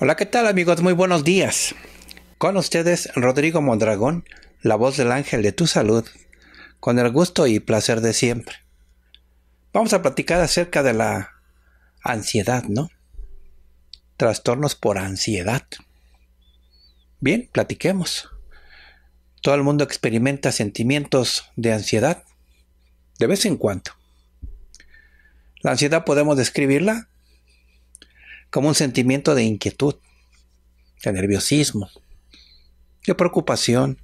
Hola, ¿qué tal amigos? Muy buenos días. Con ustedes Rodrigo Mondragón, la voz del ángel de tu salud, con el gusto y placer de siempre. Vamos a platicar acerca de la ansiedad, ¿no? Trastornos por ansiedad. Bien, platiquemos. Todo el mundo experimenta sentimientos de ansiedad de vez en cuando. La ansiedad podemos describirla como un sentimiento de inquietud, de nerviosismo, de preocupación,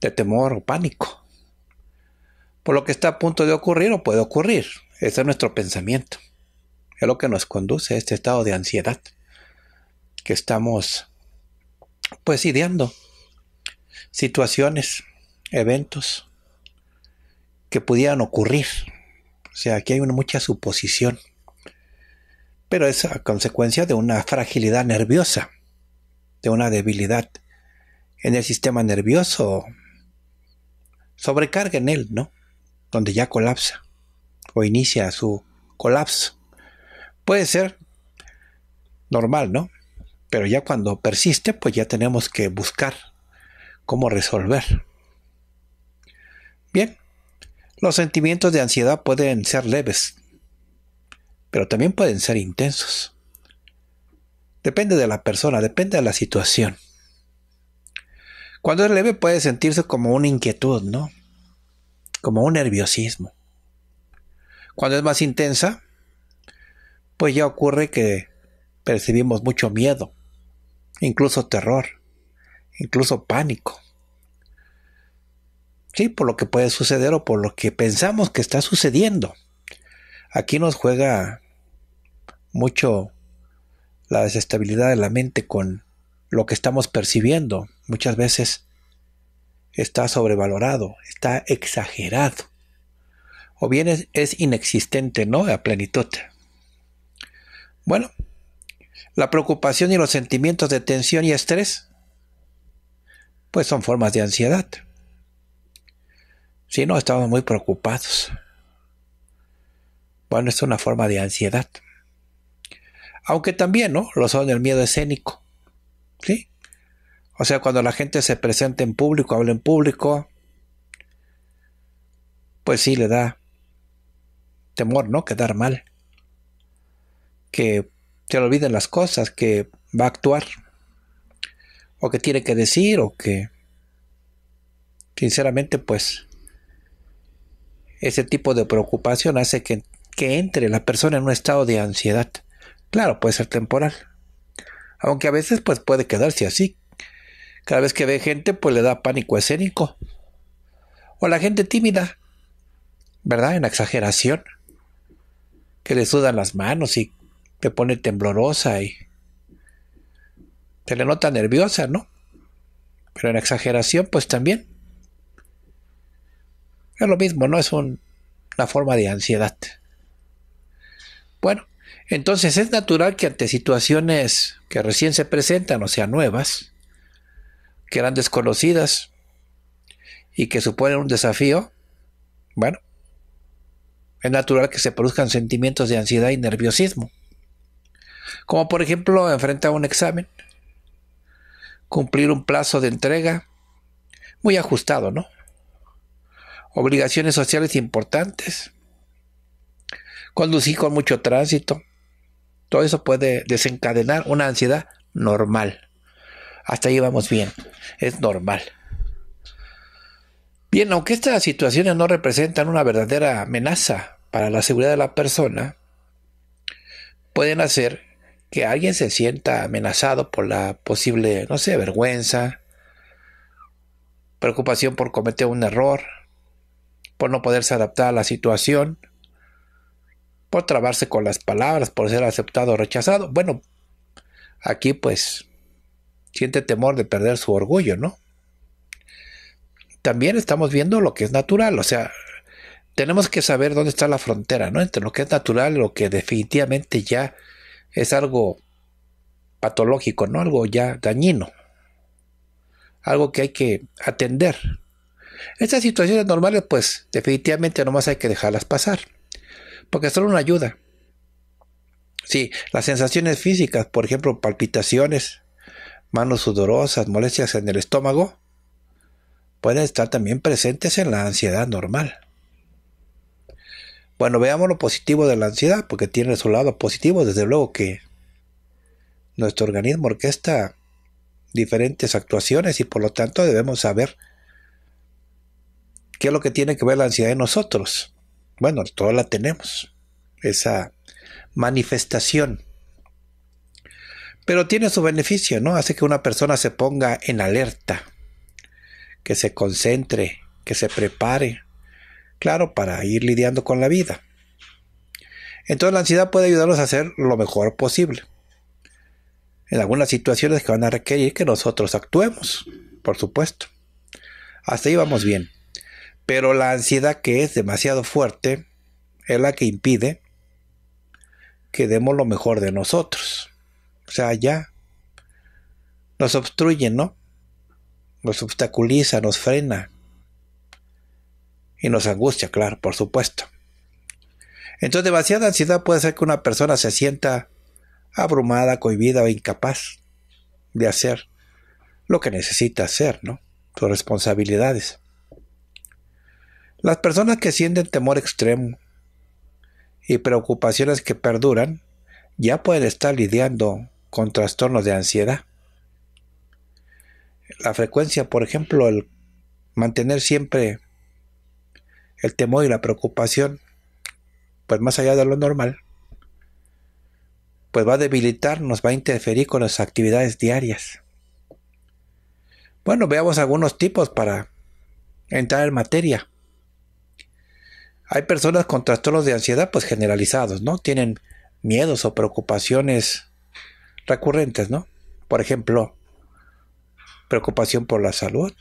de temor o pánico. Por lo que está a punto de ocurrir o puede ocurrir. Ese es nuestro pensamiento. Es lo que nos conduce a este estado de ansiedad que estamos pues ideando situaciones, eventos que pudieran ocurrir. O sea, aquí hay una mucha suposición pero es a consecuencia de una fragilidad nerviosa, de una debilidad en el sistema nervioso, sobrecarga en él, ¿no? Donde ya colapsa o inicia su colapso. Puede ser normal, ¿no? Pero ya cuando persiste, pues ya tenemos que buscar cómo resolver. Bien, los sentimientos de ansiedad pueden ser leves, pero también pueden ser intensos. Depende de la persona, depende de la situación. Cuando es leve puede sentirse como una inquietud, ¿no? Como un nerviosismo. Cuando es más intensa, pues ya ocurre que percibimos mucho miedo, incluso terror, incluso pánico. Sí, por lo que puede suceder o por lo que pensamos que está sucediendo. Aquí nos juega mucho la desestabilidad de la mente con lo que estamos percibiendo. Muchas veces está sobrevalorado, está exagerado. O bien es, inexistente, ¿no? A plenitud. Bueno, la preocupación y los sentimientos de tensión y estrés, pues son formas de ansiedad. Si no, estamos muy preocupados. Bueno, es una forma de ansiedad. Aunque también, ¿no? Lo son el miedo escénico. ¿Sí? O sea, cuando la gente se presenta en público, habla en público, pues sí le da temor, ¿no? Quedar mal. Que se le olviden las cosas, que va a actuar, o que tiene que decir, o que, sinceramente, pues, ese tipo de preocupación hace que entre la persona en un estado de ansiedad. Claro, puede ser temporal. Aunque a veces pues puede quedarse así. Cada vez que ve gente pues le da pánico escénico. O la gente tímida, ¿verdad? En exageración. Que le sudan las manos y te pone temblorosa y se le nota nerviosa, ¿no? Pero en exageración pues también. Es lo mismo, ¿no? Es una forma de ansiedad. Bueno, entonces es natural que ante situaciones que recién se presentan, o sea, nuevas, que eran desconocidas y que suponen un desafío, bueno, es natural que se produzcan sentimientos de ansiedad y nerviosismo. Como por ejemplo enfrentar un examen, cumplir un plazo de entrega muy ajustado, ¿no? Obligaciones sociales importantes, conducir con mucho tránsito, todo eso puede desencadenar una ansiedad normal. Hasta ahí vamos bien. Es normal. Bien, aunque estas situaciones no representan una verdadera amenaza para la seguridad de la persona, pueden hacer que alguien se sienta amenazado por la posible, no sé, vergüenza, preocupación por cometer un error, por no poderse adaptar a la situación por trabarse con las palabras, por ser aceptado o rechazado. Bueno, aquí pues siente temor de perder su orgullo, ¿no? También estamos viendo lo que es natural, o sea, tenemos que saber dónde está la frontera, ¿no? Entre lo que es natural y lo que definitivamente ya es algo patológico, ¿no? Algo ya dañino. Algo que hay que atender. Estas situaciones normales, pues definitivamente nomás hay que dejarlas pasar porque solo una ayuda. Sí, las sensaciones físicas, por ejemplo, palpitaciones, manos sudorosas, molestias en el estómago, pueden estar también presentes en la ansiedad normal. Bueno, veamos lo positivo de la ansiedad, porque tiene su lado positivo, desde luego que nuestro organismo orquesta diferentes actuaciones y por lo tanto debemos saber qué es lo que tiene que ver la ansiedad en nosotros. Bueno, todos la tenemos, esa manifestación. Pero tiene su beneficio, ¿no? Hace que una persona se ponga en alerta, que se concentre, que se prepare, claro, para ir lidiando con la vida. Entonces la ansiedad puede ayudarnos a hacer lo mejor posible. En algunas situaciones que van a requerir que nosotros actuemos, por supuesto. Hasta ahí vamos bien. Pero la ansiedad que es demasiado fuerte es la que impide que demos lo mejor de nosotros. O sea, ya nos obstruye, ¿no? Nos obstaculiza, nos frena. Y nos angustia, claro, por supuesto. Entonces, demasiada ansiedad puede hacer que una persona se sienta abrumada, cohibida o incapaz de hacer lo que necesita hacer, ¿no? Sus responsabilidades. Las personas que sienten temor extremo y preocupaciones que perduran ya pueden estar lidiando con trastornos de ansiedad. La frecuencia, por ejemplo, el mantener siempre el temor y la preocupación, pues más allá de lo normal, pues va a debilitar, nos va a interferir con las actividades diarias. Bueno, veamos algunos tipos para entrar en materia. Hay personas con trastornos de ansiedad pues generalizados, ¿no? Tienen miedos o preocupaciones recurrentes, ¿no? Por ejemplo, preocupación por la salud,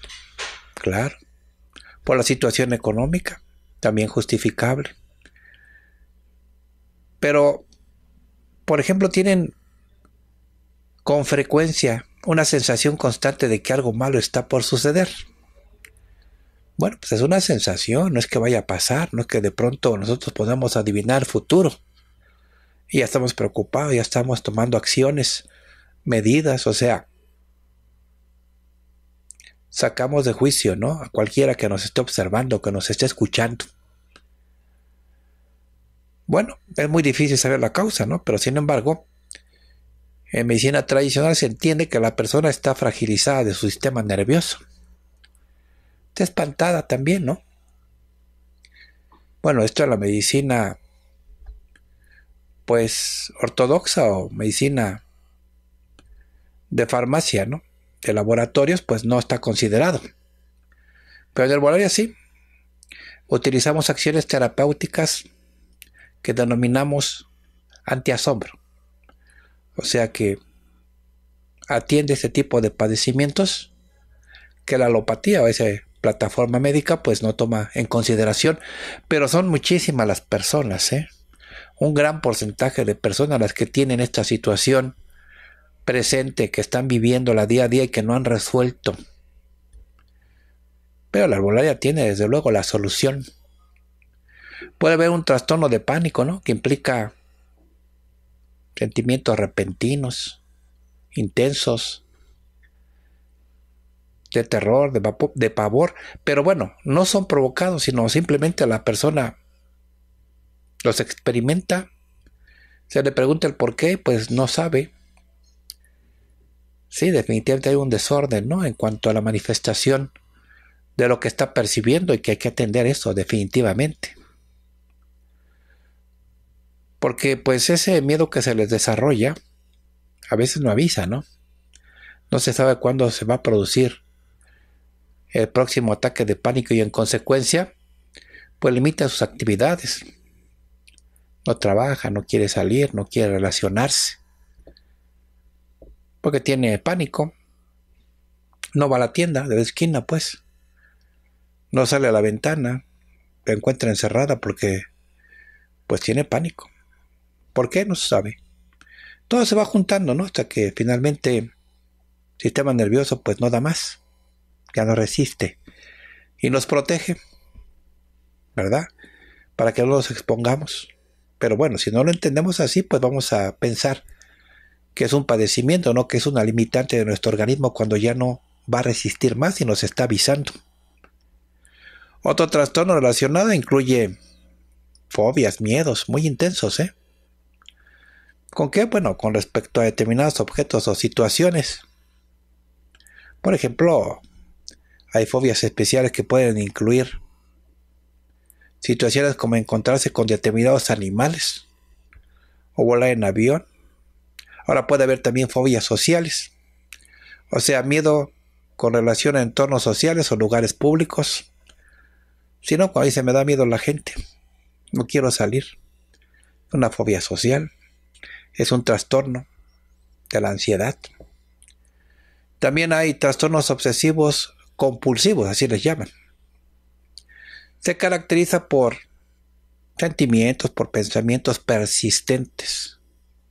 claro, por la situación económica, también justificable. Pero, por ejemplo, tienen con frecuencia una sensación constante de que algo malo está por suceder. Bueno, pues es una sensación, no es que vaya a pasar, no es que de pronto nosotros podamos adivinar el futuro. Y ya estamos preocupados, ya estamos tomando acciones, medidas, o sea, sacamos de juicio, A cualquiera que nos esté observando, que nos esté escuchando. Bueno, es muy difícil saber la causa, ¿no? Pero sin embargo, en medicina tradicional se entiende que la persona está fragilizada de su sistema nervioso está espantada también, ¿no? Bueno, esto es la medicina, pues, ortodoxa o medicina de farmacia, ¿no? De laboratorios, pues no está considerado. Pero en y sí. Utilizamos acciones terapéuticas que denominamos antiasombro. O sea que atiende este tipo de padecimientos que la alopatía o ese plataforma médica pues no toma en consideración, pero son muchísimas las personas, ¿eh? un gran porcentaje de personas las que tienen esta situación presente, que están viviendo la día a día y que no han resuelto. Pero la arbolaria tiene desde luego la solución. Puede haber un trastorno de pánico, ¿no? Que implica sentimientos repentinos, intensos, de terror, de, de pavor, pero bueno, no son provocados, sino simplemente la persona los experimenta, se le pregunta el por qué, pues no sabe. Sí, definitivamente hay un desorden, ¿no? En cuanto a la manifestación de lo que está percibiendo y que hay que atender eso, definitivamente. Porque pues ese miedo que se les desarrolla, a veces no avisa, ¿no? No se sabe cuándo se va a producir el próximo ataque de pánico y en consecuencia, pues limita sus actividades. No trabaja, no quiere salir, no quiere relacionarse. Porque tiene pánico. No va a la tienda de la esquina, pues. No sale a la ventana. La encuentra encerrada porque, pues, tiene pánico. ¿Por qué? No se sabe. Todo se va juntando, ¿no? Hasta que finalmente el sistema nervioso, pues, no da más ya no resiste y nos protege, ¿verdad? Para que no nos expongamos. Pero bueno, si no lo entendemos así, pues vamos a pensar que es un padecimiento, ¿no? Que es una limitante de nuestro organismo cuando ya no va a resistir más y nos está avisando. Otro trastorno relacionado incluye fobias, miedos muy intensos, ¿eh? ¿Con qué? Bueno, con respecto a determinados objetos o situaciones. Por ejemplo, hay fobias especiales que pueden incluir situaciones como encontrarse con determinados animales o volar en avión. Ahora puede haber también fobias sociales, o sea, miedo con relación a entornos sociales o lugares públicos. Si no, a dice se me da miedo la gente. No quiero salir. Una fobia social. Es un trastorno de la ansiedad. También hay trastornos obsesivos compulsivos, así les llaman. Se caracteriza por sentimientos, por pensamientos persistentes,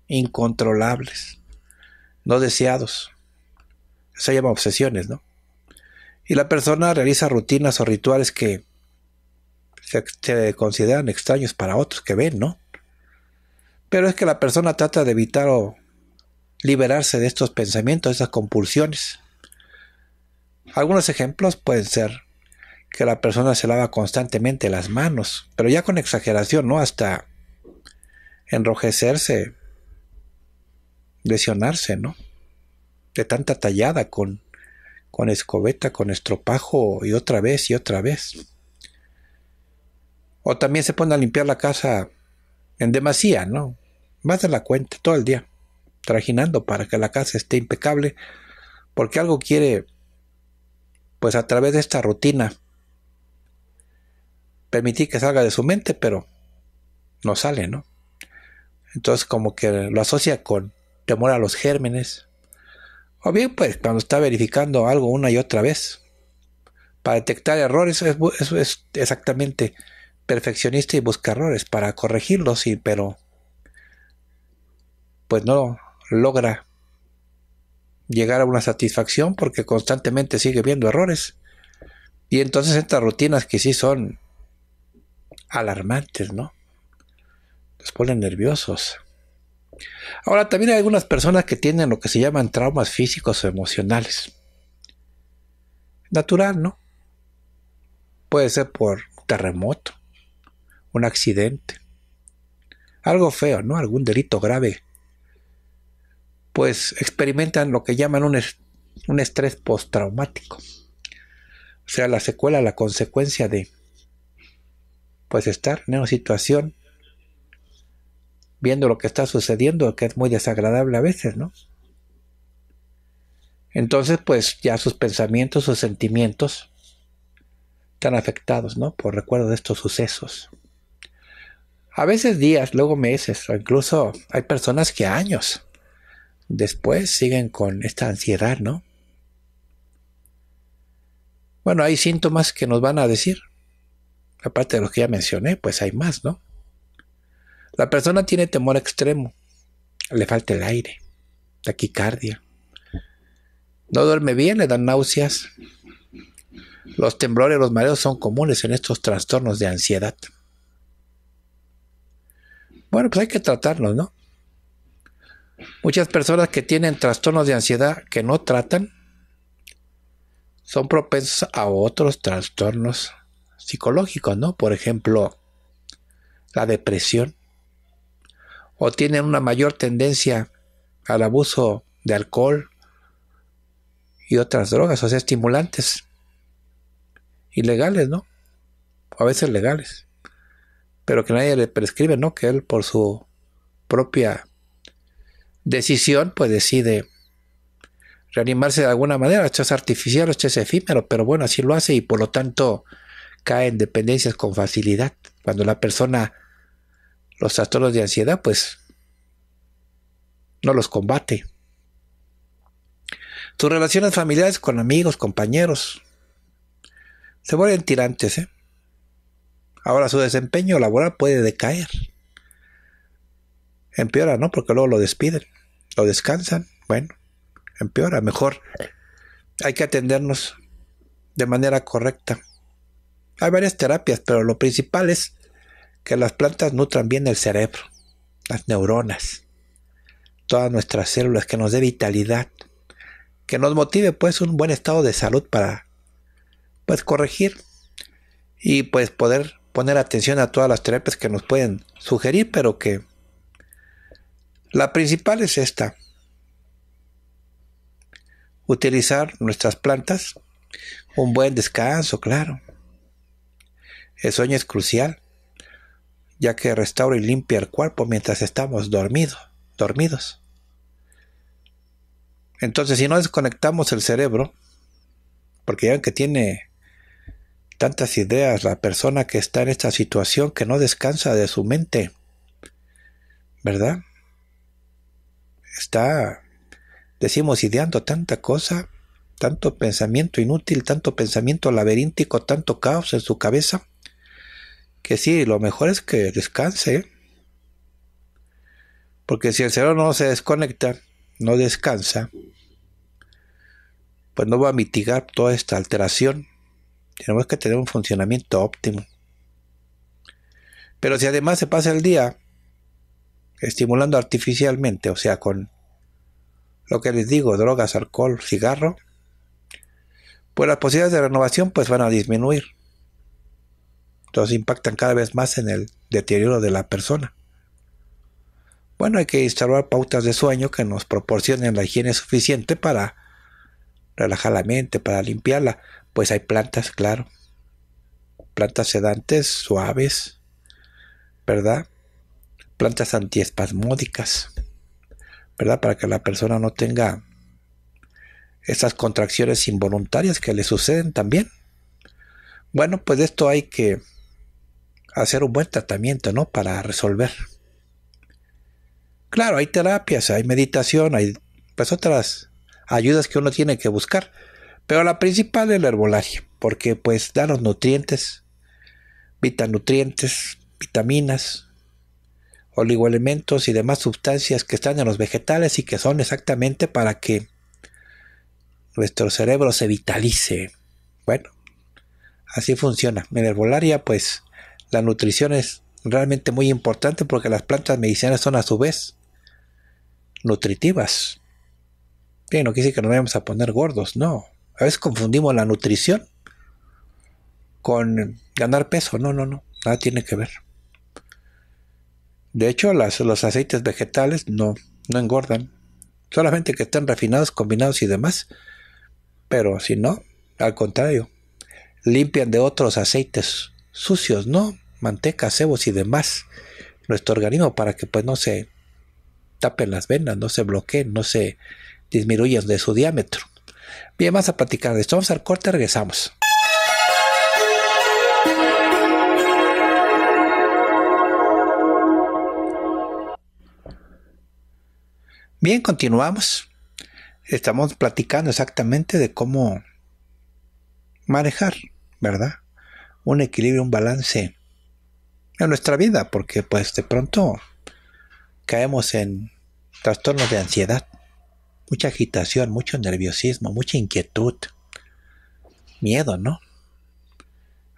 incontrolables, no deseados. se llama obsesiones, ¿no? Y la persona realiza rutinas o rituales que se, consideran extraños para otros que ven, ¿no? Pero es que la persona trata de evitar o liberarse de estos pensamientos, de estas compulsiones. Algunos ejemplos pueden ser que la persona se lava constantemente las manos, pero ya con exageración, ¿no? Hasta enrojecerse, lesionarse, ¿no? De tanta tallada con, con escobeta, con estropajo y otra vez y otra vez. O también se pone a limpiar la casa en demasía, ¿no? Más de la cuenta todo el día, trajinando para que la casa esté impecable, porque algo quiere pues a través de esta rutina, permití que salga de su mente, pero no sale, ¿no? Entonces como que lo asocia con temor a los gérmenes. O bien pues cuando está verificando algo una y otra vez. Para detectar errores es, es, exactamente perfeccionista y busca errores para corregirlos, sí, pero pues no logra llegar a una satisfacción porque constantemente sigue viendo errores. Y entonces estas rutinas que sí son alarmantes, ¿no? Los ponen nerviosos. Ahora, también hay algunas personas que tienen lo que se llaman traumas físicos o emocionales. Natural, ¿no? Puede ser por terremoto, un accidente, algo feo, ¿no? Algún delito grave pues experimentan lo que llaman un, estrés postraumático. O sea, la secuela, la consecuencia de pues estar en una situación viendo lo que está sucediendo, que es muy desagradable a veces, ¿no? Entonces, pues ya sus pensamientos, sus sentimientos están afectados, ¿no? Por recuerdo de estos sucesos. A veces días, luego meses, o incluso hay personas que años. Después siguen con esta ansiedad, ¿no? Bueno, hay síntomas que nos van a decir. Aparte de los que ya mencioné, pues hay más, ¿no? La persona tiene temor extremo, le falta el aire, taquicardia, no duerme bien, le dan náuseas. Los temblores, los mareos son comunes en estos trastornos de ansiedad. Bueno, pues hay que tratarlos, ¿no? Muchas personas que tienen trastornos de ansiedad que no tratan son propensas a otros trastornos psicológicos, ¿no? Por ejemplo, la depresión. O tienen una mayor tendencia al abuso de alcohol y otras drogas, o sea, estimulantes. Ilegales, ¿no? A veces legales. Pero que nadie le prescribe, ¿no? Que él por su propia decisión, pues decide reanimarse de alguna manera, es artificial, es efímero, pero bueno, así lo hace y por lo tanto cae en dependencias con facilidad. Cuando la persona, los trastornos de ansiedad, pues no los combate. Tus relaciones familiares con amigos, compañeros, se vuelven tirantes. ¿eh? Ahora su desempeño laboral puede decaer. Empeora, ¿no? Porque luego lo despiden, lo descansan. Bueno, empeora. Mejor hay que atendernos de manera correcta. Hay varias terapias, pero lo principal es que las plantas nutran bien el cerebro, las neuronas, todas nuestras células, que nos dé vitalidad, que nos motive pues un buen estado de salud para pues corregir y pues poder poner atención a todas las terapias que nos pueden sugerir, pero que la principal es esta. Utilizar nuestras plantas. Un buen descanso, claro. El sueño es crucial, ya que restaura y limpia el cuerpo mientras estamos dormidos, dormidos. Entonces, si no desconectamos el cerebro, porque ya que tiene tantas ideas la persona que está en esta situación que no descansa de su mente, ¿verdad? está, decimos, ideando tanta cosa, tanto pensamiento inútil, tanto pensamiento laberíntico, tanto caos en su cabeza, que sí, lo mejor es que descanse. ¿eh? Porque si el cerebro no se desconecta, no descansa, pues no va a mitigar toda esta alteración. Tenemos que tener un funcionamiento óptimo. Pero si además se pasa el día estimulando artificialmente, o sea, con lo que les digo, drogas, alcohol, cigarro, pues las posibilidades de renovación pues van a disminuir. Entonces impactan cada vez más en el deterioro de la persona. Bueno, hay que instalar pautas de sueño que nos proporcionen la higiene suficiente para relajar la mente, para limpiarla. Pues hay plantas, claro. Plantas sedantes, suaves, ¿verdad? plantas antiespasmódicas, ¿verdad? Para que la persona no tenga esas contracciones involuntarias que le suceden también. Bueno, pues esto hay que hacer un buen tratamiento, ¿no? Para resolver. Claro, hay terapias, hay meditación, hay pues otras ayudas que uno tiene que buscar, pero la principal es el herbolaria, porque pues da los nutrientes, vitanutrientes, vitaminas, oligoelementos y demás sustancias que están en los vegetales y que son exactamente para que nuestro cerebro se vitalice. Bueno, así funciona. En herbolaria, pues, la nutrición es realmente muy importante porque las plantas medicinales son a su vez nutritivas. Bien, no quiere decir que nos vayamos a poner gordos, no. A veces confundimos la nutrición con ganar peso. No, no, no. Nada tiene que ver. De hecho, los aceites vegetales no, engordan. Solamente que estén refinados, combinados y demás. Pero si no, al contrario, limpian de otros aceites sucios, ¿no? Manteca, cebos y demás. Nuestro organismo para que pues no se tapen las venas, no se bloqueen, no se disminuyan de su diámetro. Bien, vamos a platicar de esto. Vamos al corte, regresamos. Bien, continuamos. Estamos platicando exactamente de cómo manejar, ¿verdad? Un equilibrio, un balance en nuestra vida, porque pues de pronto caemos en trastornos de ansiedad, mucha agitación, mucho nerviosismo, mucha inquietud, miedo, ¿no?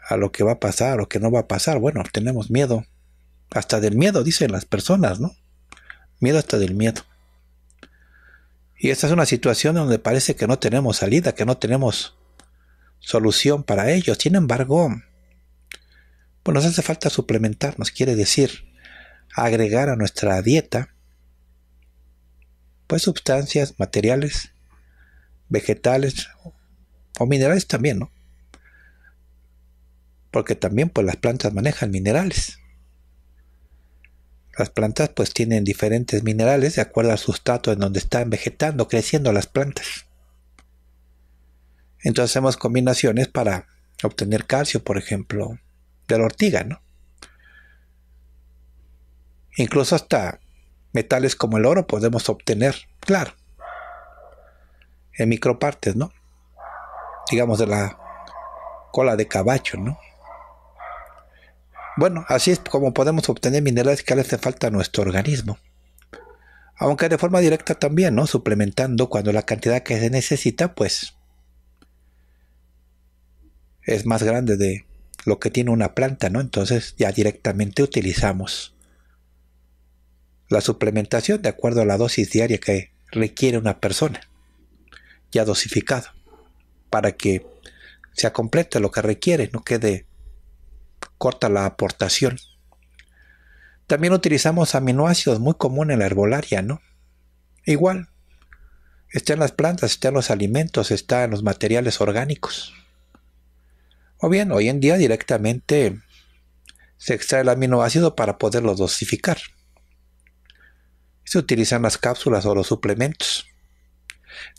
A lo que va a pasar, o lo que no va a pasar. Bueno, tenemos miedo, hasta del miedo, dicen las personas, ¿no? Miedo hasta del miedo. Y esta es una situación donde parece que no tenemos salida, que no tenemos solución para ello. Sin embargo, pues nos hace falta suplementar, nos quiere decir, agregar a nuestra dieta, pues sustancias, materiales, vegetales o minerales también, ¿no? Porque también pues las plantas manejan minerales. Las plantas pues tienen diferentes minerales de acuerdo al sustrato en donde están vegetando, creciendo las plantas. Entonces hacemos combinaciones para obtener calcio, por ejemplo, de la ortiga, ¿no? Incluso hasta metales como el oro podemos obtener, claro, en micropartes, ¿no? Digamos de la cola de caballo, ¿no? Bueno, así es como podemos obtener minerales que le hacen falta a nuestro organismo. Aunque de forma directa también, ¿no? Suplementando cuando la cantidad que se necesita, pues es más grande de lo que tiene una planta, ¿no? Entonces ya directamente utilizamos la suplementación de acuerdo a la dosis diaria que requiere una persona, ya dosificado, para que sea completo lo que requiere, no quede corta la aportación. También utilizamos aminoácidos, muy común en la herbolaria, ¿no? Igual, está en las plantas, está en los alimentos, está en los materiales orgánicos. O bien, hoy en día directamente se extrae el aminoácido para poderlo dosificar. Se utilizan las cápsulas o los suplementos.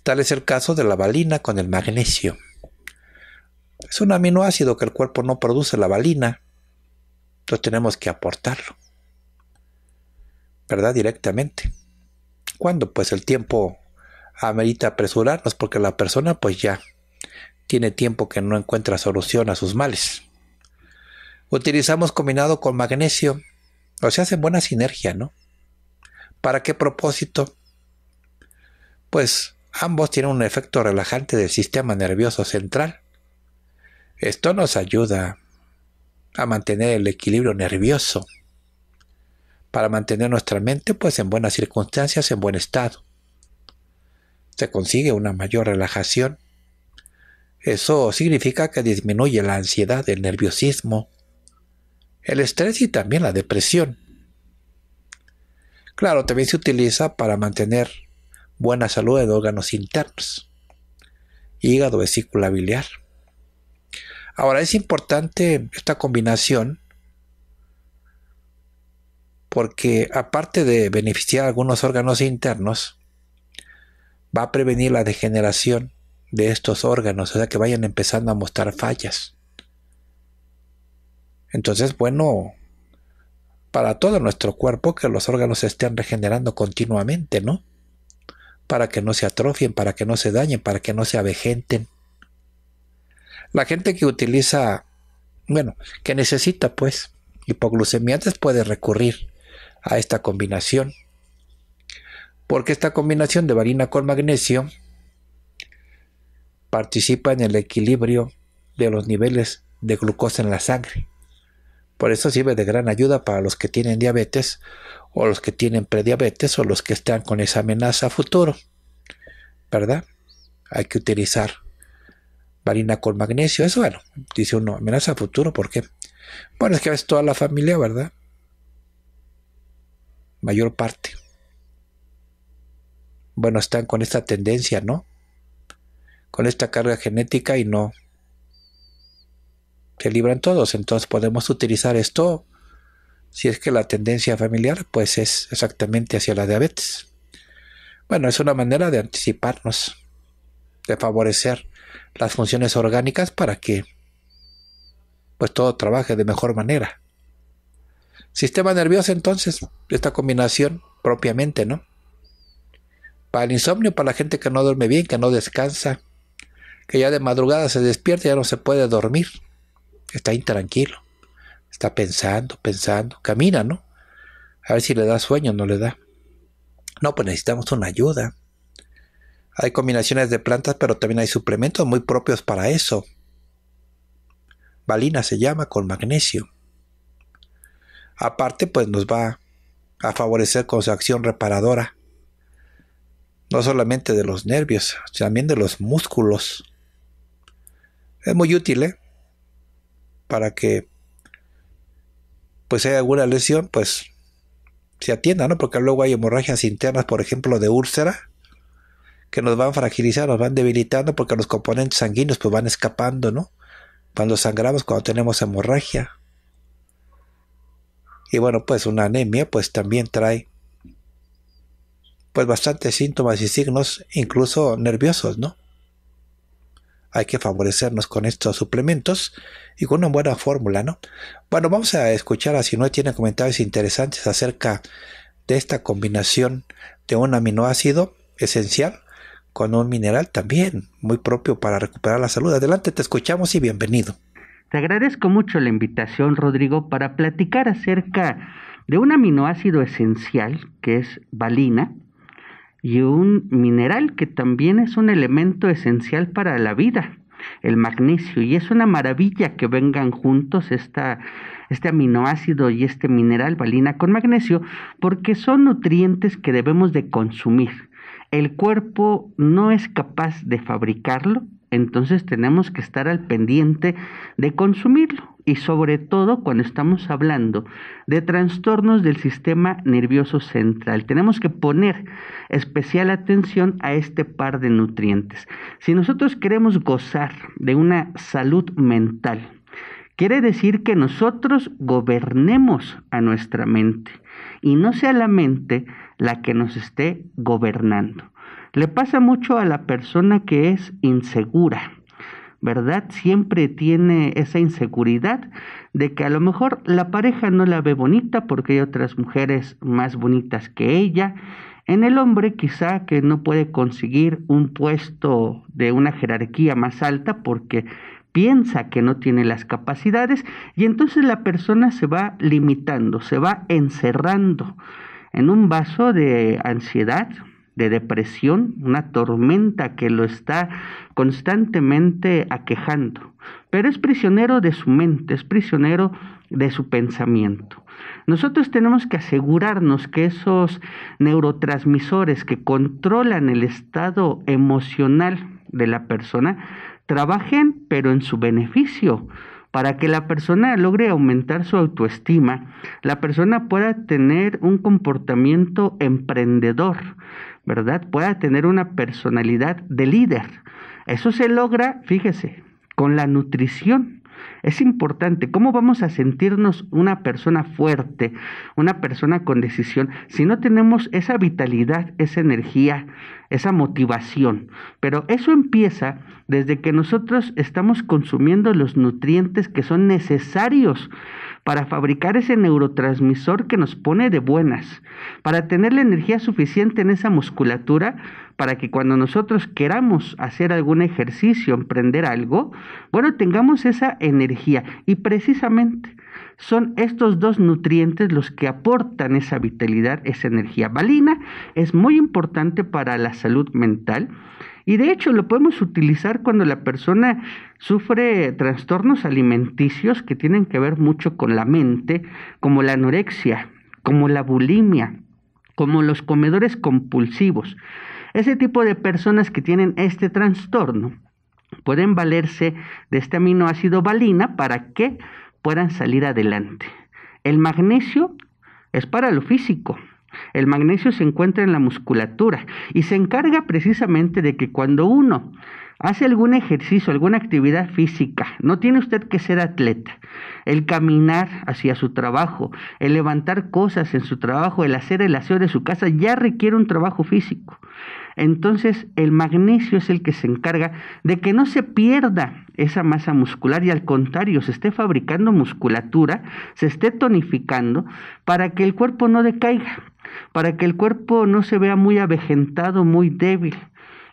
Tal es el caso de la valina con el magnesio. Es un aminoácido que el cuerpo no produce la valina, entonces tenemos que aportarlo, ¿verdad? Directamente. ¿Cuándo? Pues el tiempo amerita apresurarnos porque la persona pues ya tiene tiempo que no encuentra solución a sus males. Utilizamos combinado con magnesio, o sea, hacen buena sinergia, ¿no? ¿Para qué propósito? Pues ambos tienen un efecto relajante del sistema nervioso central. Esto nos ayuda a mantener el equilibrio nervioso, para mantener nuestra mente pues en buenas circunstancias, en buen estado. Se consigue una mayor relajación. Eso significa que disminuye la ansiedad, el nerviosismo, el estrés y también la depresión. Claro, también se utiliza para mantener buena salud de órganos internos, hígado, vesícula biliar. Ahora es importante esta combinación porque aparte de beneficiar algunos órganos internos, va a prevenir la degeneración de estos órganos, o sea que vayan empezando a mostrar fallas. Entonces, bueno, para todo nuestro cuerpo que los órganos se estén regenerando continuamente, ¿no? Para que no se atrofien, para que no se dañen, para que no se avejenten. La gente que utiliza, bueno, que necesita pues hipoglucemiantes puede recurrir a esta combinación. Porque esta combinación de varina con magnesio participa en el equilibrio de los niveles de glucosa en la sangre. Por eso sirve de gran ayuda para los que tienen diabetes o los que tienen prediabetes o los que están con esa amenaza futuro. ¿Verdad? Hay que utilizar varina con magnesio, eso bueno, dice uno, amenaza futuro, ¿por qué? Bueno, es que ves toda la familia, ¿verdad? Mayor parte. Bueno, están con esta tendencia, ¿no? Con esta carga genética y no. Se libran todos, entonces podemos utilizar esto si es que la tendencia familiar pues es exactamente hacia la diabetes. Bueno, es una manera de anticiparnos, de favorecer las funciones orgánicas para que pues todo trabaje de mejor manera. Sistema nervioso entonces, esta combinación propiamente, ¿no? Para el insomnio, para la gente que no duerme bien, que no descansa, que ya de madrugada se despierta y ya no se puede dormir, está intranquilo, está pensando, pensando, camina, ¿no? A ver si le da sueño, no le da. No, pues necesitamos una ayuda. Hay combinaciones de plantas, pero también hay suplementos muy propios para eso. Valina se llama con magnesio. Aparte, pues nos va a favorecer con su acción reparadora, no solamente de los nervios, también de los músculos. Es muy útil, ¿eh? Para que, pues, si hay alguna lesión, pues se atienda, ¿no? Porque luego hay hemorragias internas, por ejemplo, de úlcera, que nos van fragilizando, nos van debilitando porque los componentes sanguíneos pues van escapando, ¿no? Cuando sangramos, cuando tenemos hemorragia. Y bueno, pues una anemia pues también trae pues bastantes síntomas y signos, incluso nerviosos, ¿no? Hay que favorecernos con estos suplementos y con una buena fórmula, ¿no? Bueno, vamos a escuchar a si no tiene comentarios interesantes acerca de esta combinación de un aminoácido esencial con un mineral también muy propio para recuperar la salud. Adelante, te escuchamos y bienvenido. Te agradezco mucho la invitación, Rodrigo, para platicar acerca de un aminoácido esencial que es valina y un mineral que también es un elemento esencial para la vida, el magnesio. Y es una maravilla que vengan juntos este aminoácido y este mineral valina con magnesio porque son nutrientes que debemos de consumir el cuerpo no es capaz de fabricarlo, entonces tenemos que estar al pendiente de consumirlo y sobre todo cuando estamos hablando de trastornos del sistema nervioso central. Tenemos que poner especial atención a este par de nutrientes. Si nosotros queremos gozar de una salud mental, quiere decir que nosotros gobernemos a nuestra mente y no sea la mente la que nos esté gobernando. Le pasa mucho a la persona que es insegura, ¿verdad? Siempre tiene esa inseguridad de que a lo mejor la pareja no la ve bonita porque hay otras mujeres más bonitas que ella. En el hombre quizá que no puede conseguir un puesto de una jerarquía más alta porque piensa que no tiene las capacidades y entonces la persona se va limitando, se va encerrando en un vaso de ansiedad, de depresión, una tormenta que lo está constantemente aquejando, pero es prisionero de su mente, es prisionero de su pensamiento. Nosotros tenemos que asegurarnos que esos neurotransmisores que controlan el estado emocional de la persona trabajen, pero en su beneficio, para que la persona logre aumentar su autoestima, la persona pueda tener un comportamiento emprendedor, ¿verdad? Pueda tener una personalidad de líder. Eso se logra, fíjese, con la nutrición. Es importante, ¿cómo vamos a sentirnos una persona fuerte, una persona con decisión, si no tenemos esa vitalidad, esa energía, esa motivación? Pero eso empieza desde que nosotros estamos consumiendo los nutrientes que son necesarios para fabricar ese neurotransmisor que nos pone de buenas, para tener la energía suficiente en esa musculatura para que cuando nosotros queramos hacer algún ejercicio, emprender algo, bueno, tengamos esa energía. Y precisamente son estos dos nutrientes los que aportan esa vitalidad, esa energía. Valina es muy importante para la salud mental. Y de hecho lo podemos utilizar cuando la persona sufre trastornos alimenticios que tienen que ver mucho con la mente, como la anorexia, como la bulimia, como los comedores compulsivos. Ese tipo de personas que tienen este trastorno pueden valerse de este aminoácido valina para que puedan salir adelante. El magnesio es para lo físico. El magnesio se encuentra en la musculatura y se encarga precisamente de que cuando uno hace algún ejercicio, alguna actividad física, no tiene usted que ser atleta. El caminar hacia su trabajo, el levantar cosas en su trabajo, el hacer el aseo de su casa, ya requiere un trabajo físico entonces el magnesio es el que se encarga de que no se pierda esa masa muscular y al contrario se esté fabricando musculatura, se esté tonificando para que el cuerpo no decaiga, para que el cuerpo no se vea muy avejentado, muy débil.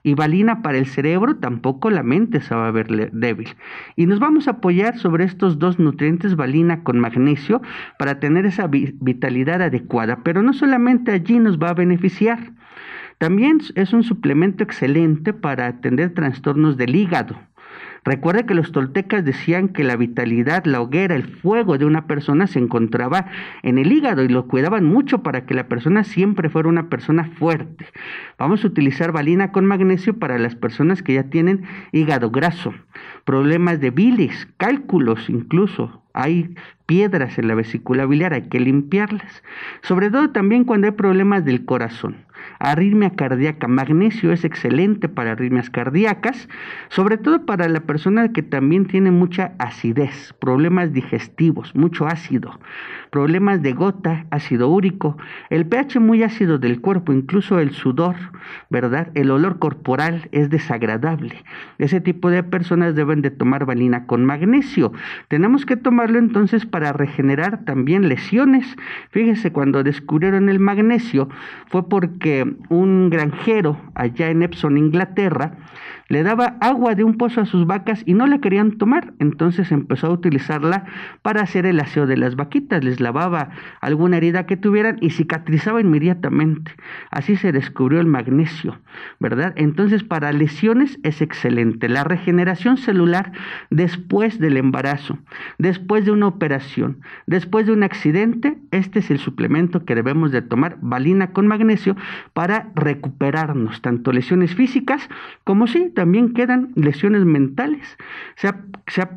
Y valina para el cerebro, tampoco la mente se va a ver débil. Y nos vamos a apoyar sobre estos dos nutrientes, valina con magnesio, para tener esa vitalidad adecuada. Pero no solamente allí nos va a beneficiar, también es un suplemento excelente para atender trastornos del hígado. Recuerde que los toltecas decían que la vitalidad, la hoguera, el fuego de una persona se encontraba en el hígado y lo cuidaban mucho para que la persona siempre fuera una persona fuerte. Vamos a utilizar valina con magnesio para las personas que ya tienen hígado graso, problemas de bilis, cálculos incluso. Hay piedras en la vesícula biliar, hay que limpiarlas. Sobre todo también cuando hay problemas del corazón arritmia cardíaca. Magnesio es excelente para arritmias cardíacas, sobre todo para la persona que también tiene mucha acidez, problemas digestivos, mucho ácido problemas de gota, ácido úrico, el pH muy ácido del cuerpo, incluso el sudor, ¿verdad? El olor corporal es desagradable. Ese tipo de personas deben de tomar valina con magnesio. Tenemos que tomarlo entonces para regenerar también lesiones. Fíjese, cuando descubrieron el magnesio fue porque un granjero allá en Epson, Inglaterra, le daba agua de un pozo a sus vacas y no la querían tomar, entonces empezó a utilizarla para hacer el aseo de las vaquitas, les lavaba alguna herida que tuvieran y cicatrizaba inmediatamente. Así se descubrió el magnesio, ¿verdad? Entonces para lesiones es excelente. La regeneración celular después del embarazo, después de una operación, después de un accidente, este es el suplemento que debemos de tomar, valina con magnesio, para recuperarnos, tanto lesiones físicas como sí, también quedan lesiones mentales. Se ha,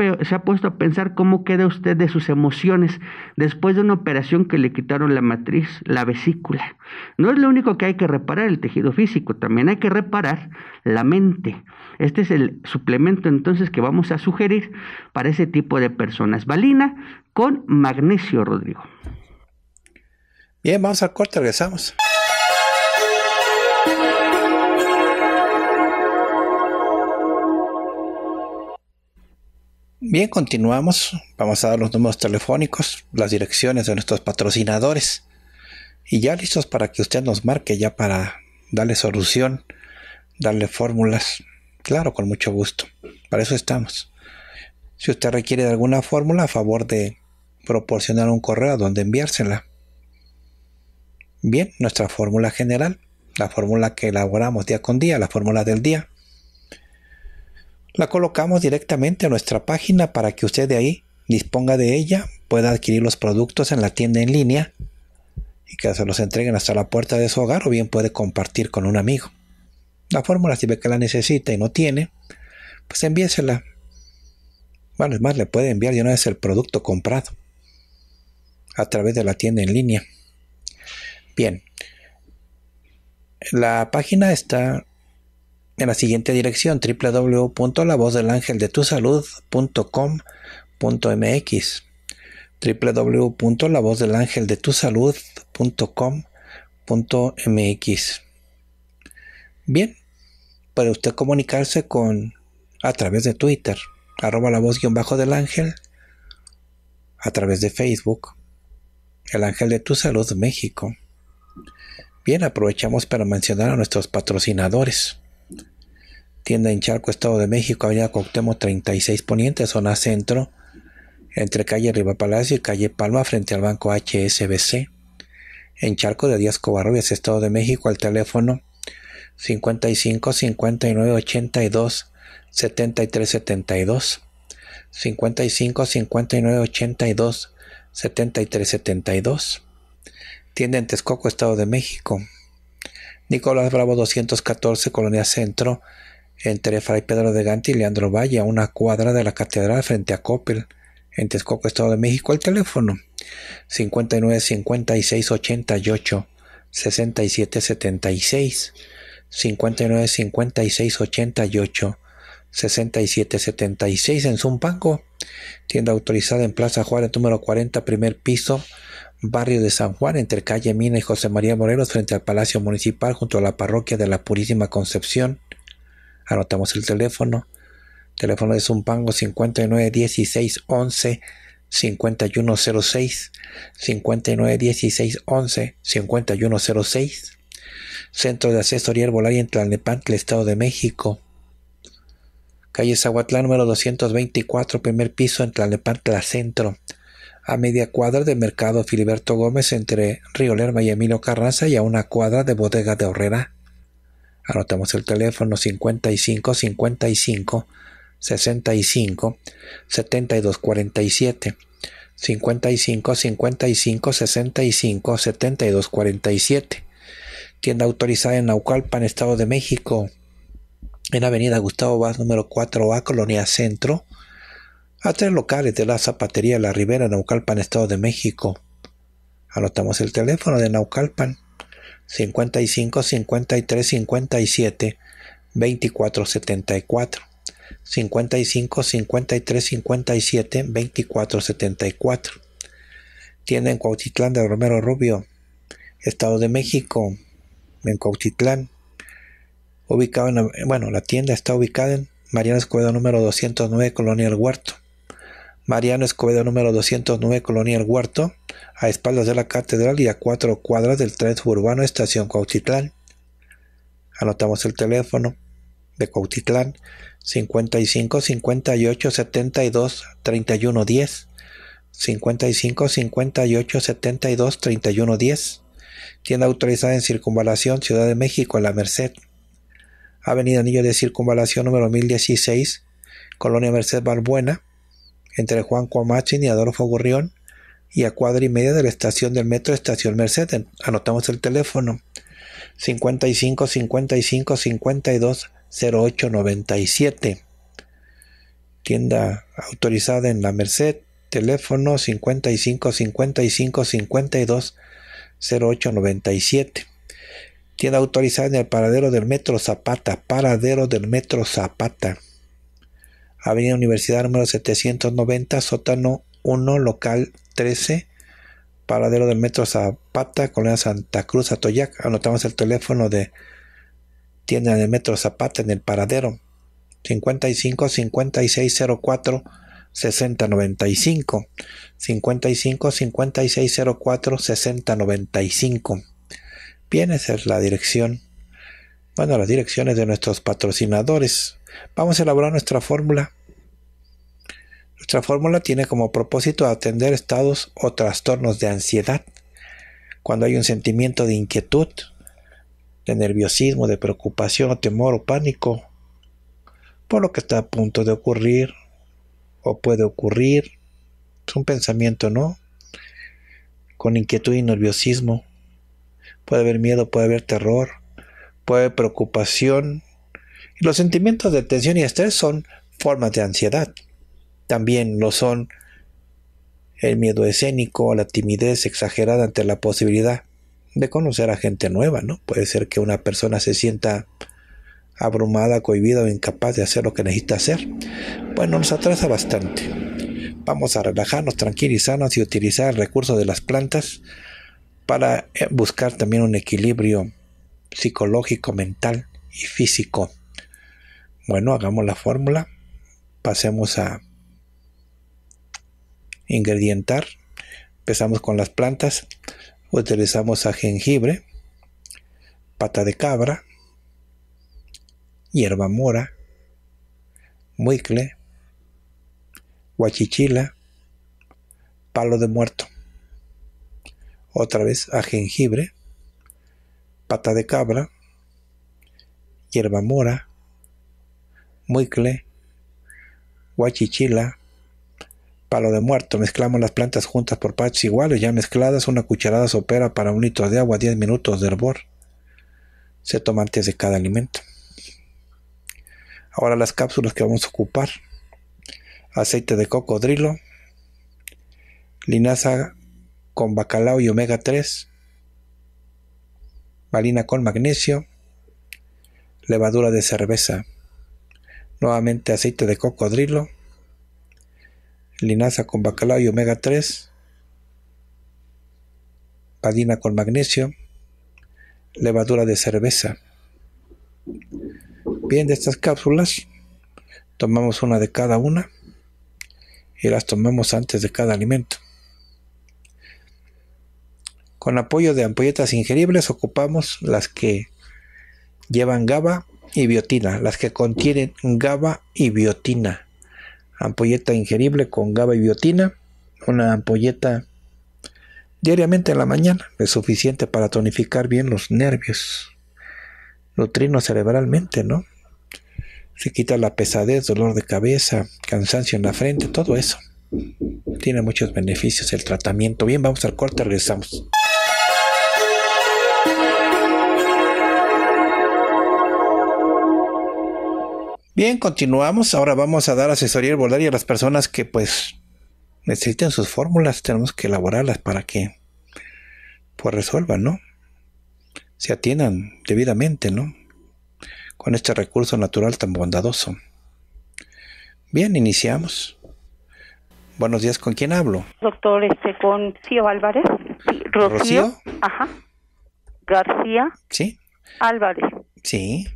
puesto a pensar cómo queda usted de sus emociones después de una operación que le quitaron la matriz, la vesícula. No es lo único que hay que reparar el tejido físico, también hay que reparar la mente. Este es el suplemento entonces que vamos a sugerir para ese tipo de personas. Valina con magnesio, Rodrigo. Bien, vamos al corte, regresamos. Bien, continuamos. Vamos a dar los números telefónicos, las direcciones de nuestros patrocinadores. Y ya listos para que usted nos marque, ya para darle solución, darle fórmulas. Claro, con mucho gusto. Para eso estamos. Si usted requiere de alguna fórmula, a favor de proporcionar un correo donde enviársela. Bien, nuestra fórmula general, la fórmula que elaboramos día con día, la fórmula del día la colocamos directamente a nuestra página para que usted de ahí disponga de ella, pueda adquirir los productos en la tienda en línea y que se los entreguen hasta la puerta de su hogar o bien puede compartir con un amigo. La fórmula si ve que la necesita y no tiene, pues envíesela. Bueno, es más, le puede enviar ya una vez el producto comprado a través de la tienda en línea. Bien, la página está en la siguiente dirección www.lavozdelangeldetusalud.com.mx www.lavozdelangeldetusalud.com.mx Bien, puede usted comunicarse con a través de Twitter, arroba la voz guión bajo del ángel, a través de Facebook, el ángel de tu salud México. Bien, aprovechamos para mencionar a nuestros patrocinadores tienda en Charco, Estado de México, Avenida Cuauhtémoc 36 Poniente, zona centro, entre calle Riva Palacio y calle Palma, frente al banco HSBC. En Charco de Díaz Covarrubias, Estado de México, al teléfono 55 59 82 73 72. 55 59 82 73 72. Tienda en Texcoco, Estado de México. Nicolás Bravo 214, Colonia Centro, entre Fray Pedro de Gante y Leandro Valle, a una cuadra de la catedral frente a Coppel, en Texcoco, Estado de México. El teléfono 59 56 88 67 76 59 88 67 en Zumpango, tienda autorizada en Plaza Juárez número 40, primer piso, barrio de San Juan, entre calle Mina y José María Morelos, frente al Palacio Municipal, junto a la parroquia de la Purísima Concepción. Anotamos el teléfono. teléfono de Zumpango 591611 5106 591611 5106 Centro de Asesoría Herbolaria en Tlalnepantla, Estado de México. Calle Zaguatlán número 224, primer piso en Tlalnepantla Centro. A media cuadra del Mercado Filiberto Gómez entre Río Lerma y Emilio Carranza y a una cuadra de Bodega de Horrera. Anotamos el teléfono 55 55 65 72 47. 55 55 65 72 47. Tienda autorizada en Naucalpan, Estado de México. En Avenida Gustavo Vaz, número 4A, Colonia Centro. A tres locales de la Zapatería La Ribera, Naucalpan, Estado de México. Anotamos el teléfono de Naucalpan 55 53 57 24 74. 55 53 57 24 74. Tienda en Cuautitlán de Romero Rubio, Estado de México, en Cuautitlán. Ubicado en, bueno, la tienda está ubicada en Mariano Escobedo número 209, Colonia El Huerto. Mariano Escobedo número 209, Colonia El Huerto a espaldas de la catedral y a cuatro cuadras del tren suburbano Estación Cuautitlán. Anotamos el teléfono de Cuautitlán 55 58 72 31 10 55 58 72 31 10 Tienda autorizada en Circunvalación Ciudad de México en La Merced Avenida Anillo de Circunvalación número 1016 Colonia Merced Balbuena entre Juan Cuamachin y Adolfo Gurrión y a cuadra y media de la estación del metro Estación Mercedes. Anotamos el teléfono 55 55 52 08 97. Tienda autorizada en la Merced, teléfono 55 55 52 08 97. Tienda autorizada en el paradero del Metro Zapata, paradero del Metro Zapata. Avenida Universidad número 790, sótano 1, local 13, paradero de metro Zapata, colonia Santa Cruz, Atoyac. Anotamos el teléfono de tienda de metro Zapata en el paradero 55 5604 6095 55 5604 6095 bien esa es la dirección bueno las direcciones de nuestros patrocinadores vamos a elaborar nuestra fórmula nuestra fórmula tiene como propósito atender estados o trastornos de ansiedad, cuando hay un sentimiento de inquietud, de nerviosismo, de preocupación, o temor o pánico, por lo que está a punto de ocurrir o puede ocurrir. Es un pensamiento, ¿no? Con inquietud y nerviosismo. Puede haber miedo, puede haber terror, puede haber preocupación. los sentimientos de tensión y estrés son formas de ansiedad. También lo son el miedo escénico, la timidez exagerada ante la posibilidad de conocer a gente nueva, ¿no? Puede ser que una persona se sienta abrumada, cohibida o incapaz de hacer lo que necesita hacer. Bueno, nos atrasa bastante. Vamos a relajarnos, tranquilizarnos y utilizar el recurso de las plantas para eh, buscar también un equilibrio psicológico, mental y físico. Bueno, hagamos la fórmula. Pasemos a ingredientar. Empezamos con las plantas, utilizamos a jengibre, pata de cabra, hierba mora, muicle, guachichila, palo de muerto. Otra vez a jengibre, pata de cabra, hierba mora, muicle, guachichila, Palo de muerto. Mezclamos las plantas juntas por partes iguales, ya mezcladas. Una cucharada sopera para un litro de agua, 10 minutos de hervor. Se toma antes de cada alimento. Ahora las cápsulas que vamos a ocupar. Aceite de cocodrilo. Linaza con bacalao y omega 3. malina con magnesio. Levadura de cerveza. Nuevamente aceite de cocodrilo linaza con bacalao y omega 3, padina con magnesio, levadura de cerveza. Bien, de estas cápsulas, tomamos una de cada una y las tomamos antes de cada alimento. Con apoyo de ampolletas ingeribles ocupamos las que llevan GABA y biotina, las que contienen GABA y biotina ampolleta ingerible con GABA y biotina, una ampolleta diariamente en la mañana, es suficiente para tonificar bien los nervios, nutrirnos cerebralmente, ¿no? Se quita la pesadez, dolor de cabeza, cansancio en la frente, todo eso. Tiene muchos beneficios el tratamiento. Bien, vamos al corte, regresamos. Bien, continuamos. Ahora vamos a dar asesoría herbolaria a las personas que pues necesiten sus fórmulas. Tenemos que elaborarlas para que pues resuelvan, ¿no? Se atiendan debidamente, ¿no? Con este recurso natural tan bondadoso. Bien, iniciamos. Buenos días, ¿con quién hablo? Doctor, este, con Cío Álvarez. Rocío. Ajá. García. Sí. Álvarez. Sí.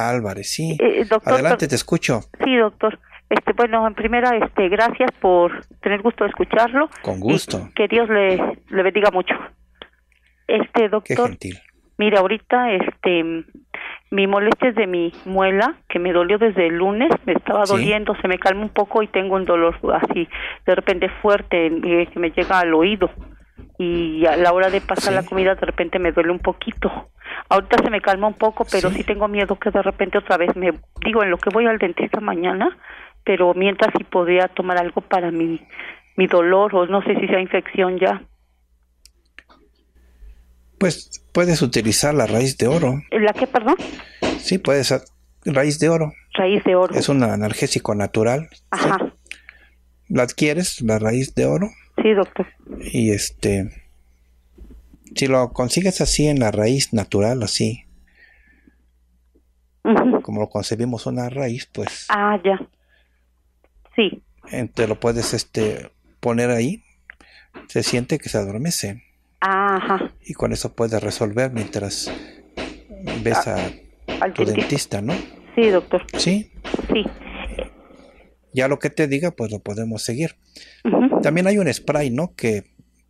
Álvarez, sí. Eh, eh, Adelante, te escucho. Sí, doctor. Este, bueno, en primera, este, gracias por tener gusto de escucharlo. Con gusto. que Dios le, bendiga mucho. Este, doctor. Qué gentil. Mira, ahorita, este, mi molestia es de mi muela, que me dolió desde el lunes, me estaba doliendo, se me calma un poco y tengo un dolor así, de repente fuerte, eh, que me llega al oído y mm, a la hora de pasar la comida de repente me duele un poquito. Ahorita se me calma un poco, pero sí. tengo miedo que de repente otra vez me digo en lo que voy al dentista mañana, pero mientras si sí podría tomar algo para mi mi dolor o no sé si sea infección ya. Pues puedes utilizar la raíz de oro. ¿La qué, perdón? Sí, puedes raíz de oro. Raíz de oro. Es un analgésico natural. Ajá. La adquieres, la raíz de oro. Sí, doctor. Y este, si lo consigues así en la raíz natural, así, como lo concebimos una raíz, pues. Ah, ya. Sí. Te lo puedes este, poner ahí, se siente que se adormece. Ajá. Y con eso puedes resolver mientras ves ah, a, tu dentista. ¿no? Sí, doctor. Sí. Sí. Ya lo que te diga, pues lo podemos seguir. También hay un spray, ¿no? Que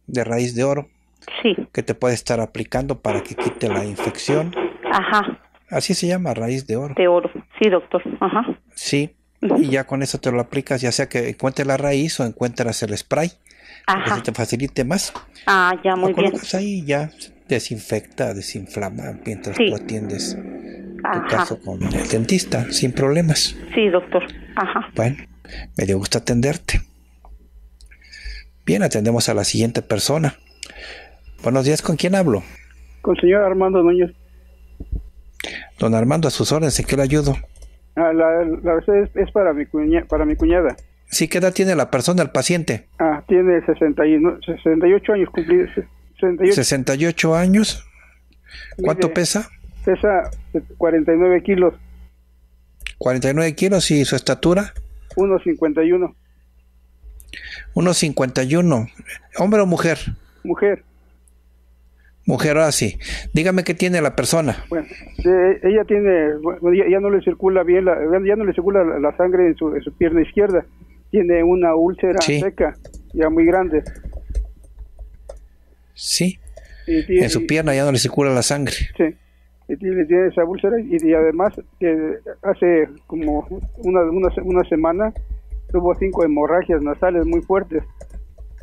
de raíz de oro. Sí. Que te puede estar aplicando para que quite la infección. Ajá. Así se llama, raíz de oro. De oro, sí, doctor. Ajá. Sí. Y ya con eso te lo aplicas, ya sea que encuentres la raíz o encuentras el spray. Ajá. Que te facilite más. Ah, ya, muy lo colocas pues, ahí ya desinfecta, desinflama mientras tú atiendes tu caso con el dentista, sin problemas. Sí, doctor. Ajá. Bueno, me dio gusto atenderte. Bien, atendemos a la siguiente persona. Buenos días, ¿con quién hablo? Con el señor Armando Núñez. Don Armando, a sus órdenes, ¿en qué le ayudo? Ah, la, la es, es, para, mi para mi cuñada. Sí, ¿qué edad tiene la persona, el paciente? Ah, tiene 68 años cumplidos. 68. años. ¿Cuánto pesa? Pesa 49 kilos. 49 kilos y su estatura? 1,51. 1.51. ¿Hombre o mujer? Mujer. Mujer, así Dígame qué tiene la persona. ella tiene, ya, no le circula bien, la, ya no le circula la sangre en su, pierna izquierda. Tiene una úlcera seca, ya muy grande. Sí. en su pierna ya no le circula la sangre. Sí. Y tiene, esa úlcera y, además eh, hace como una, una, una semana tuvo cinco hemorragias nasales muy fuertes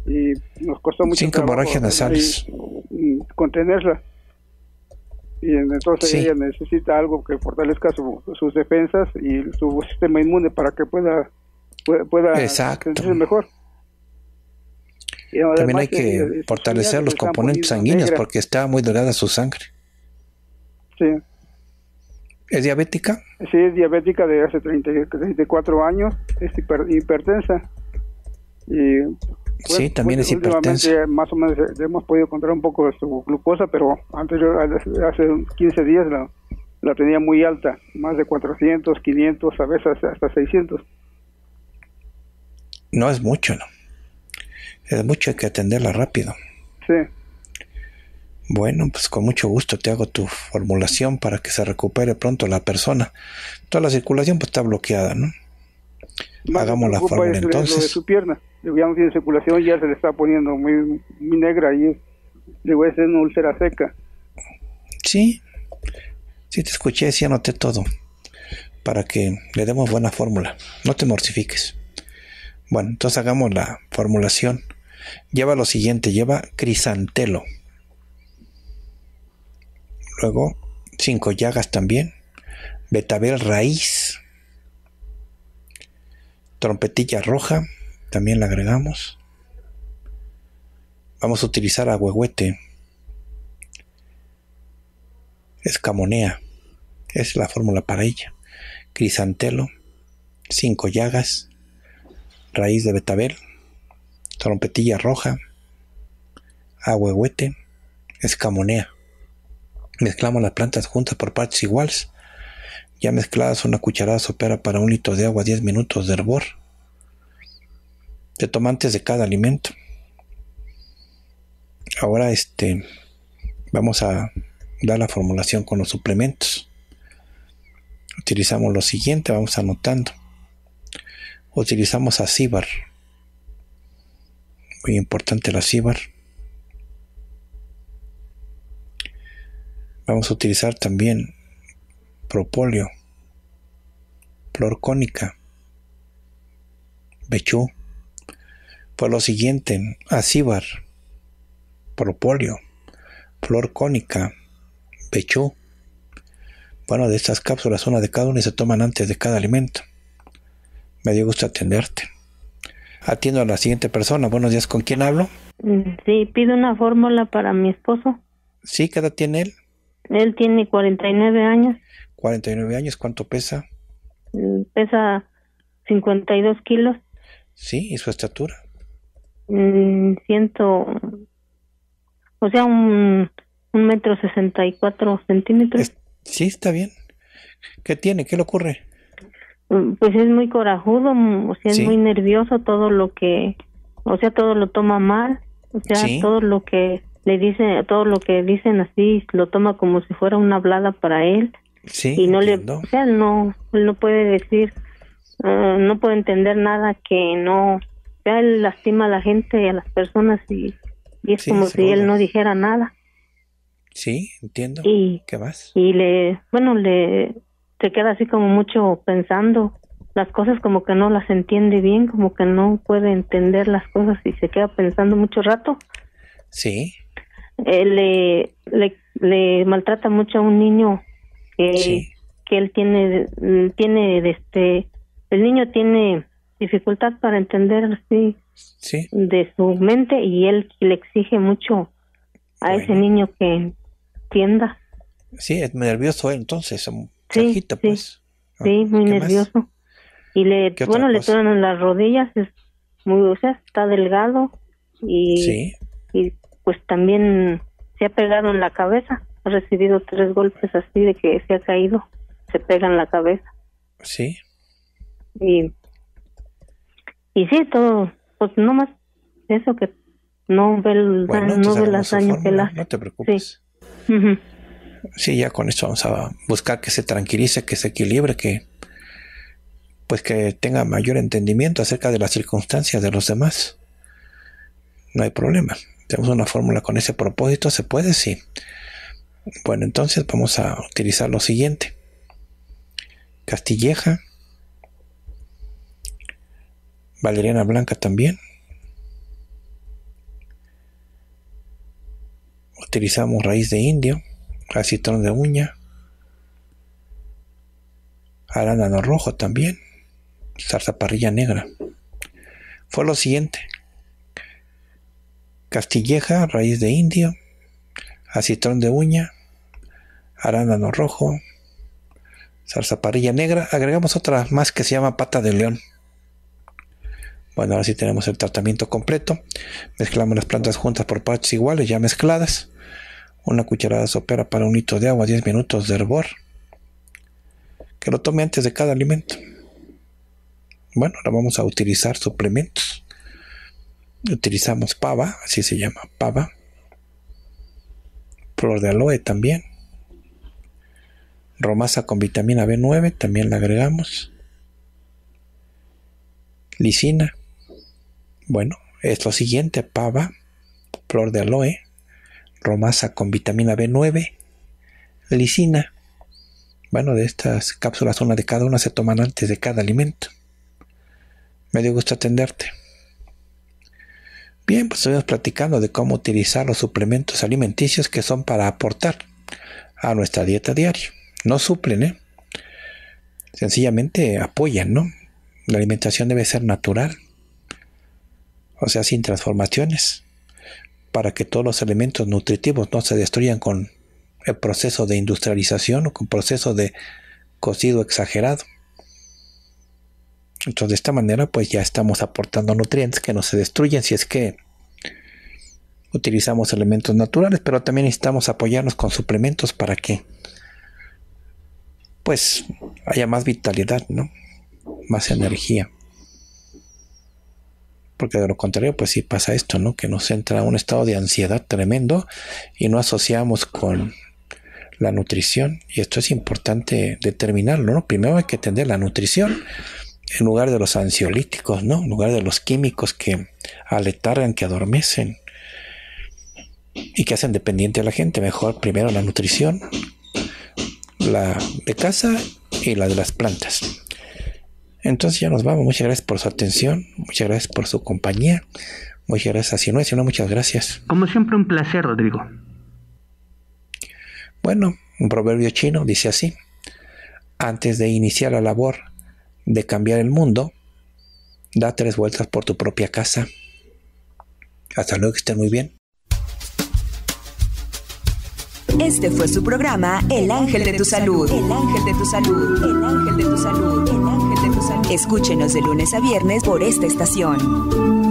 y nos costó mucho cinco nasales mm, contenerla y entonces ella necesita algo que fortalezca sus defensas y su sistema inmune para que pueda pueda, sentirse mejor también hay que fortalecer los componentes sanguíneos porque está muy dorada su sangre sí ¿Es diabética? Sí, es diabética de hace 30, 34 años, es hipertensa. sí, pues, también es hipertensa. Más o menos hemos podido controlar un poco de su glucosa, pero yo hace 15 días la, la tenía muy alta, más de 400, 500, a veces hasta 600. No es mucho, ¿no? Es mucho, hay que atenderla rápido. Sí. Bueno, pues con mucho gusto te hago tu formulación para que se recupere pronto la persona. Toda la circulación pues está bloqueada, ¿no? Hagamos la fórmula eh, entonces. de su pierna, circulación, ya se le está poniendo muy, negra y a hacer una úlcera seca. Sí, sí te escuché, sí anoté todo para que le demos buena fórmula. No te mortifiques. Bueno, entonces hagamos la formulación. Lleva lo siguiente, lleva crisantelo. Luego, Cinco Llagas también. Betabel Raíz. Trompetilla Roja, también la agregamos. Vamos a utilizar agüehuete. Escamonea, es la fórmula para ella. Crisantelo, Cinco Llagas, Raíz de Betabel, Trompetilla Roja, agüehuete, escamonea. Mezclamos las plantas juntas por partes iguales. Ya mezcladas una cucharada sopera para un litro de agua 10 minutos de hervor. de tomantes de cada alimento. Ahora este vamos a dar la formulación con los suplementos. Utilizamos lo siguiente, vamos anotando. Utilizamos acíbar. Muy importante el acíbar Vamos a utilizar también propóleo, flor cónica, bechú. Por pues lo siguiente, acíbar, propóleo, flor cónica, bechú. Bueno, de estas cápsulas, una de cada una y se toman antes de cada alimento. Me dio gusto atenderte. Atiendo a la siguiente persona. Buenos días, ¿con quién hablo? Mm, sí, pido una fórmula para mi esposo. Sí, Cada edad tiene él? Él tiene 49 años. 49 años, ¿cuánto pesa? Mm, pesa 52 kilos. Sí, ¿y su estatura? 100, mm, O sea, un, metro 64 centímetros. sí, está bien. ¿Qué tiene? ¿Qué le ocurre? Mm, pues es muy corajudo, o sea, es muy nervioso todo lo que... O sea, todo lo toma mal. O sea, todo lo que le dice todo lo que dicen así, lo toma como si fuera una hablada para él. Sí, y no le, o sea, no, él no puede decir, eh, no puede entender nada que no, ya él lastima a la gente a las personas y, y es como si él no dijera nada. Sí, entiendo. Y, ¿Qué más? Y le, bueno, le, se queda así como mucho pensando las cosas como que no las entiende bien, como que no puede entender las cosas y se queda pensando mucho rato Sí. él eh, le, le, maltrata mucho a un niño que, que él tiene, mm, tiene este, el niño tiene dificultad para entender sí, de su mente y él le exige mucho a ese niño que entienda. Sí, es nervioso entonces, mm, pues. Sí, ah, muy nervioso. Y le, bueno, le en las rodillas, es muy, o sea, está delgado y sí pues también se ha pegado en la cabeza. Ha recibido tres golpes así de que se ha caído, se pega en la cabeza. Sí. Y, y sí, todo, pues no más eso que no ve, el, pues no las daños que la... No te preocupes. Sí. ya con esto vamos a buscar que se tranquilice, que se equilibre, que pues que tenga mayor entendimiento acerca de las circunstancias de los demás. No hay problema. Tenemos una fórmula con ese propósito, ¿se puede? Sí. Bueno, entonces vamos a utilizar lo siguiente. Castilleja. Valeriana Blanca también. Utilizamos raíz de indio, Acitrón de uña, arándano rojo también, parrilla negra. Fue lo siguiente castilleja, raíz de indio, acitrón de uña, arándano rojo, parrilla negra. Agregamos otra más que se llama pata de león. Bueno, ahora sí tenemos el tratamiento completo. Mezclamos las plantas juntas por partes iguales, ya mezcladas. Una cucharada sopera para un litro de agua, 10 minutos de hervor. Que lo tome antes de cada alimento. Bueno, ahora vamos a utilizar suplementos utilizamos pava, así se llama pava, flor de aloe también, romasa con vitamina B9 también la agregamos, lisina, bueno, es lo siguiente, pava, flor de aloe, romasa con vitamina B9, lisina, bueno, de estas cápsulas, una de cada una se toman antes de cada alimento. Me dio gusto atenderte. Bien, pues estuvimos platicando de cómo utilizar los suplementos alimenticios que son para aportar a nuestra dieta diaria. No suplen, ¿eh? Sencillamente apoyan, ¿no? La alimentación debe ser natural, o sea, sin transformaciones, para que todos los elementos nutritivos no se destruyan con el proceso de industrialización o con proceso de cocido exagerado. Entonces, de esta manera, pues ya estamos aportando nutrientes que no se destruyen si es que utilizamos elementos naturales, pero también necesitamos apoyarnos con suplementos para que pues haya más vitalidad, ¿no? Más energía. Porque de lo contrario, pues sí pasa esto, ¿no? Que nos entra un estado de ansiedad tremendo y no asociamos con la nutrición. Y esto es importante determinarlo, ¿no? Primero hay que entender la nutrición en lugar de los ansiolíticos, ¿no? En lugar de los químicos que aletargan, que adormecen y que hacen dependiente a la gente. Mejor primero la nutrición, la de casa y la de las plantas. Entonces ya nos vamos. Muchas gracias por su atención, muchas gracias por su compañía, muchas gracias. Si no muchas gracias. Como siempre, un placer, Rodrigo. Bueno, un proverbio chino dice así: antes de iniciar la labor, de cambiar el mundo, da tres vueltas por tu propia casa. Hasta luego, que estén muy bien. Este fue su programa El Ángel de tu Salud. El Ángel de tu Salud. El Ángel de tu Salud. El Ángel de tu Salud. Escúchenos de lunes a viernes por esta estación.